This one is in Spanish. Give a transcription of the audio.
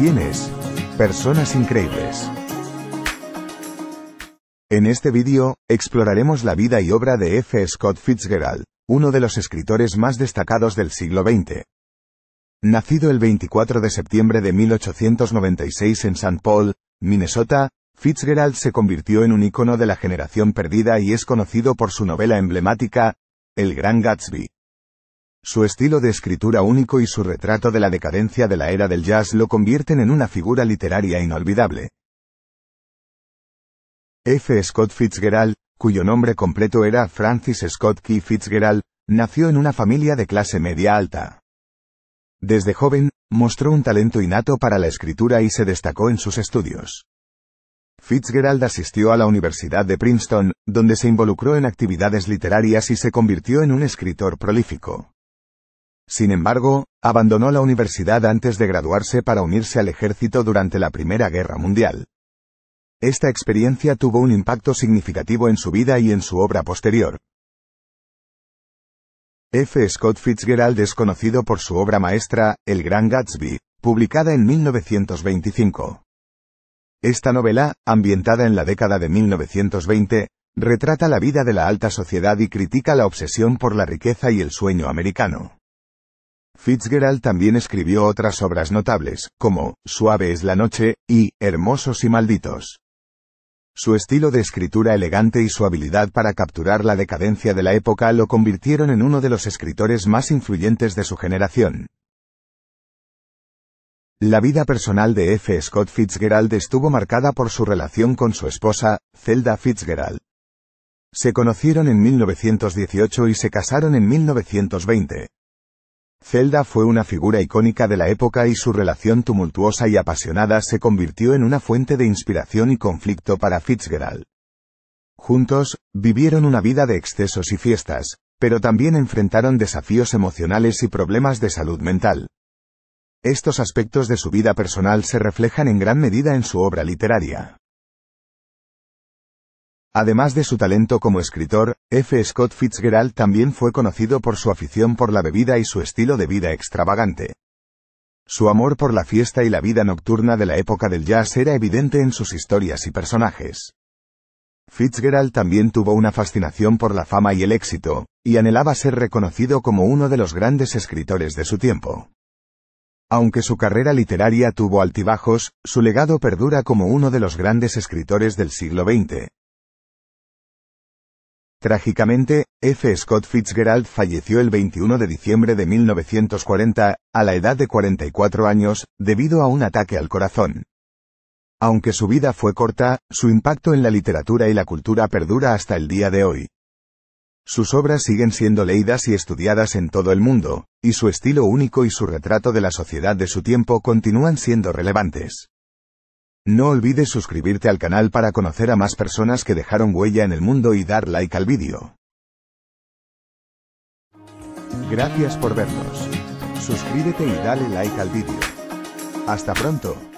¿Quiénes? Personas increíbles. En este vídeo, exploraremos la vida y obra de F. Scott Fitzgerald, uno de los escritores más destacados del siglo XX. Nacido el 24 de septiembre de 1896 en St. Paul, Minnesota, Fitzgerald se convirtió en un ícono de la generación perdida y es conocido por su novela emblemática, El Gran Gatsby. Su estilo de escritura único y su retrato de la decadencia de la era del jazz lo convierten en una figura literaria inolvidable. F. Scott Fitzgerald, cuyo nombre completo era Francis Scott Key Fitzgerald, nació en una familia de clase media alta. Desde joven, mostró un talento innato para la escritura y se destacó en sus estudios. Fitzgerald asistió a la Universidad de Princeton, donde se involucró en actividades literarias y se convirtió en un escritor prolífico. Sin embargo, abandonó la universidad antes de graduarse para unirse al ejército durante la Primera Guerra Mundial. Esta experiencia tuvo un impacto significativo en su vida y en su obra posterior. F. Scott Fitzgerald es conocido por su obra maestra, El Gran Gatsby, publicada en 1925. Esta novela, ambientada en la década de 1920, retrata la vida de la alta sociedad y critica la obsesión por la riqueza y el sueño americano. Fitzgerald también escribió otras obras notables, como Suave es la noche, y Hermosos y malditos. Su estilo de escritura elegante y su habilidad para capturar la decadencia de la época lo convirtieron en uno de los escritores más influyentes de su generación. La vida personal de F. Scott Fitzgerald estuvo marcada por su relación con su esposa, Zelda Fitzgerald. Se conocieron en 1918 y se casaron en 1920. Zelda fue una figura icónica de la época y su relación tumultuosa y apasionada se convirtió en una fuente de inspiración y conflicto para Fitzgerald. Juntos, vivieron una vida de excesos y fiestas, pero también enfrentaron desafíos emocionales y problemas de salud mental. Estos aspectos de su vida personal se reflejan en gran medida en su obra literaria. Además de su talento como escritor, F. Scott Fitzgerald también fue conocido por su afición por la bebida y su estilo de vida extravagante. Su amor por la fiesta y la vida nocturna de la época del jazz era evidente en sus historias y personajes. Fitzgerald también tuvo una fascinación por la fama y el éxito, y anhelaba ser reconocido como uno de los grandes escritores de su tiempo. Aunque su carrera literaria tuvo altibajos, su legado perdura como uno de los grandes escritores del siglo XX, Trágicamente, F. Scott Fitzgerald falleció el 21 de diciembre de 1940, a la edad de 44 años, debido a un ataque al corazón. Aunque su vida fue corta, su impacto en la literatura y la cultura perdura hasta el día de hoy. Sus obras siguen siendo leídas y estudiadas en todo el mundo, y su estilo único y su retrato de la sociedad de su tiempo continúan siendo relevantes. No olvides suscribirte al canal para conocer a más personas que dejaron huella en el mundo y dar like al vídeo. Gracias por vernos. Suscríbete y dale like al vídeo. Hasta pronto.